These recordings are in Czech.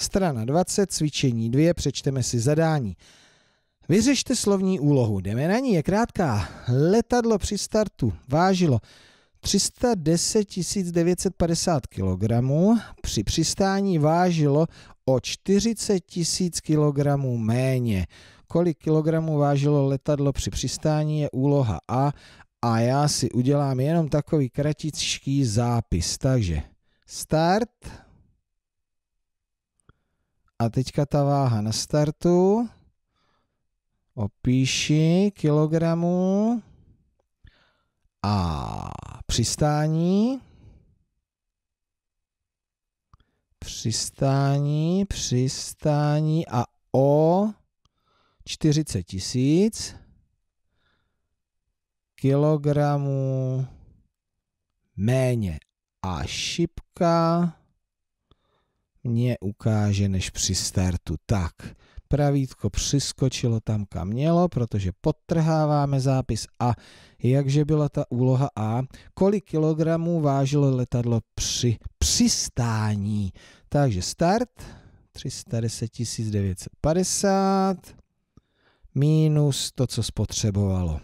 Strana 20, cvičení 2, přečteme si zadání. Vyřešte slovní úlohu. Jdeme na ní, je krátká. Letadlo při startu vážilo 310 950 kg, při přistání vážilo o 40 000 kg méně. Kolik kilogramů vážilo letadlo při přistání je úloha A a já si udělám jenom takový kratičký zápis. Takže start, a teďka ta váha na startu. Opíši kilogramů. A přistání. Přistání, přistání a o 40 tisíc kilogramů méně. A šipka nie ukáže než při startu. Tak, pravítko přiskočilo tam, kam mělo, protože podtrháváme zápis A. Jakže byla ta úloha A? Kolik kilogramů vážilo letadlo při přistání? Takže start 310 950 minus to, co spotřebovalo.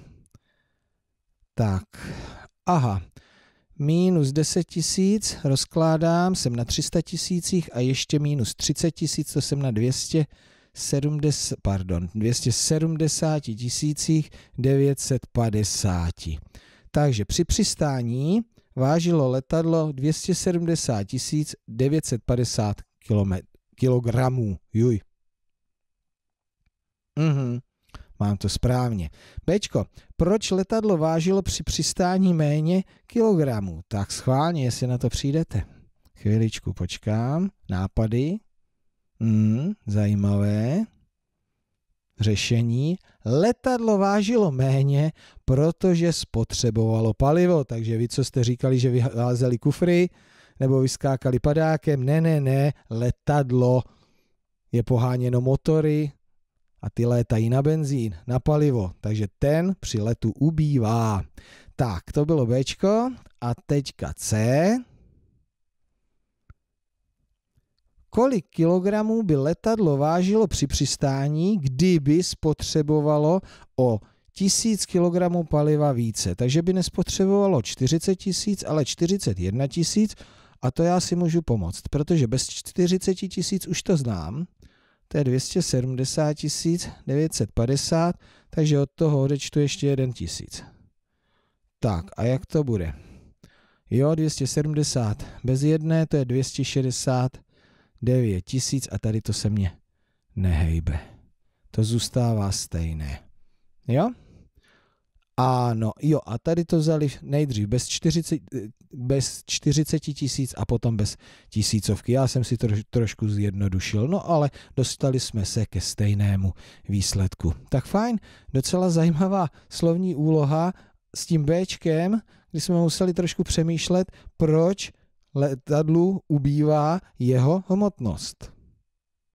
Tak, aha, minus 10 tisíc, rozkládám, jsem na 300 tisících a ještě minus 30 tisíc, to jsem na 200 70, pardon, 270 tisících 950. Takže při přistání vážilo letadlo 270 tisíc 950 kilogramů. Juj. Mhm. Mám to správně. Bečko, Proč letadlo vážilo při přistání méně kilogramů? Tak schválně, jestli na to přijdete. Chviličku počkám. Nápady. Hmm, zajímavé. Řešení. Letadlo vážilo méně, protože spotřebovalo palivo. Takže vy, co jste říkali, že vyházeli kufry nebo vyskákali padákem. Ne, ne, ne. Letadlo je poháněno motory, a ty létají na benzín, na palivo, takže ten při letu ubývá. Tak, to bylo Bčko a teďka C. Kolik kilogramů by letadlo vážilo při přistání, kdyby spotřebovalo o 1000 kilogramů paliva více? Takže by nespotřebovalo 40 tisíc, ale 41 tisíc a to já si můžu pomoct, protože bez 40 tisíc už to znám to je 270 950, takže od toho odečtu ještě 1 tisíc. Tak a jak to bude? Jo, 270 bez jedné, to je 269 tisíc a tady to se mě nehejbe. To zůstává stejné. Jo? Ano, jo, a tady to vzali nejdřív bez 40, eh, bez 40 tisíc a potom bez tisícovky. Já jsem si to trošku zjednodušil, no ale dostali jsme se ke stejnému výsledku. Tak fajn, docela zajímavá slovní úloha s tím Bčkem, kdy jsme museli trošku přemýšlet, proč letadlu ubývá jeho hmotnost.